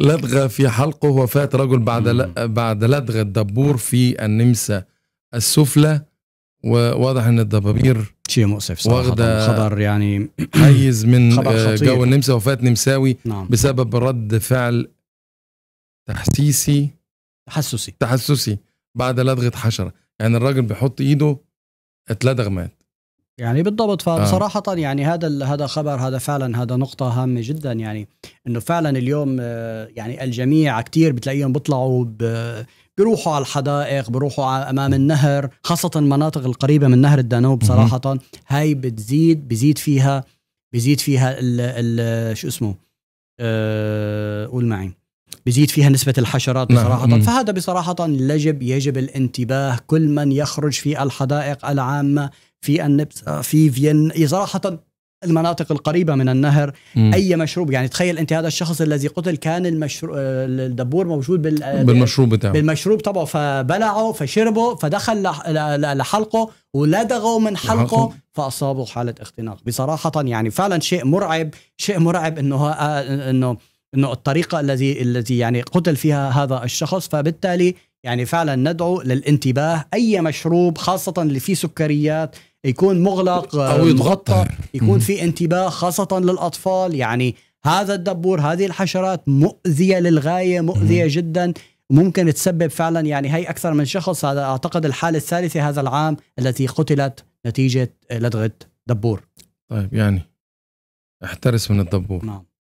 لدغه في حلقه وفاة رجل بعد ل... بعد لدغ الدبور في النمسا السفلى وواضح ان الدبابير شيء مؤسف صراحه خبر يعني حيز من آه، جو النمسا وفاه نمساوي نعم. بسبب رد فعل تحسيسي تحسسي تحسسي بعد لدغه حشره يعني الراجل بيحط ايده اتلدغ مات يعني بالضبط آه. فصراحة آه. يعني هذا هذا خبر هذا فعلا هذا نقطة هامة جدا يعني انه فعلا اليوم آه، يعني الجميع كثير بتلاقيهم بيطلعوا بيروحوا على الحدائق بيروحوا امام النهر خاصة المناطق القريبة من نهر الدانوب صراحة هاي بتزيد بزيد فيها بزيد فيها ال ال شو اسمه آه، قول معي بزيد فيها نسبة الحشرات نعم. بصراحة نعم. فهذا بصراحة يجب يجب الانتباه كل من يخرج في الحدائق العامة في النبسة آه، في فيينا صراحه المناطق القريبه من النهر م. اي مشروب يعني تخيل انت هذا الشخص الذي قتل كان المشرو... آه، الدبور موجود بال... آه، بالمشروب بتاعه بالمشروب تبعه فبلعه فشربه فدخل لحلقه ولدغه من حلقه فاصابه حاله اختناق بصراحه يعني فعلا شيء مرعب شيء مرعب انه انه انه الطريقه الذي الذي يعني قتل فيها هذا الشخص فبالتالي يعني فعلا ندعو للانتباه اي مشروب خاصه اللي فيه سكريات يكون مغلق آه، او يتغطى يكون في انتباه خاصه للاطفال يعني هذا الدبور هذه الحشرات مؤذيه للغايه مؤذيه جدا ممكن تسبب فعلا يعني هي اكثر من شخص هذا اعتقد الحاله الثالثه هذا العام التي قتلت نتيجه لدغه دبور طيب يعني احترس من الدبور نعم